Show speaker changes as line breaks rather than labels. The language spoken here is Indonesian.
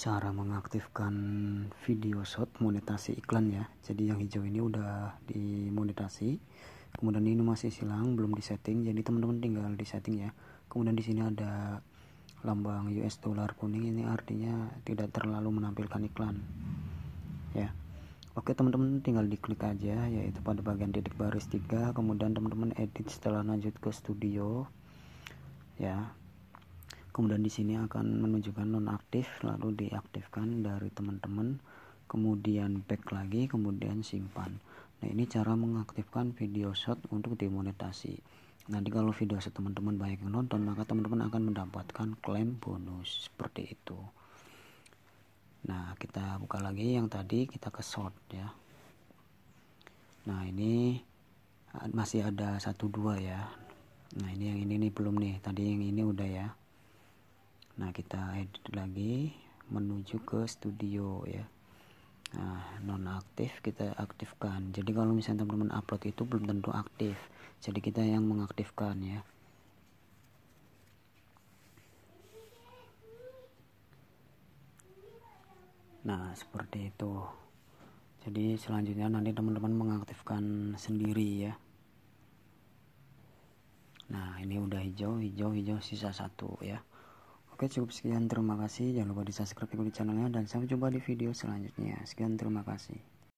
cara mengaktifkan video shot monetasi iklan ya jadi yang hijau ini udah dimonetasi kemudian ini masih silang belum disetting jadi teman-teman tinggal disetting ya kemudian di sini ada lambang US dollar kuning ini artinya tidak terlalu menampilkan iklan ya Oke teman-teman tinggal diklik aja yaitu pada bagian titik baris 3 kemudian teman-teman edit setelah lanjut ke studio ya kemudian di sini akan menunjukkan nonaktif lalu diaktifkan dari teman-teman kemudian back lagi kemudian simpan nah ini cara mengaktifkan video shot untuk dimonetasi nanti kalau video shot teman-teman banyak yang nonton maka teman-teman akan mendapatkan klaim bonus seperti itu nah kita buka lagi yang tadi kita ke shot ya nah ini ah, masih ada satu dua ya nah ini yang ini nih belum nih tadi yang ini udah ya nah kita edit lagi menuju ke studio ya nah non aktif kita aktifkan jadi kalau misalnya teman-teman upload itu belum tentu aktif jadi kita yang mengaktifkan ya nah seperti itu jadi selanjutnya nanti teman-teman mengaktifkan sendiri ya nah ini udah hijau hijau hijau sisa satu ya Oke cukup sekian terima kasih jangan lupa di subscribe di channelnya dan sampai jumpa di video selanjutnya sekian terima kasih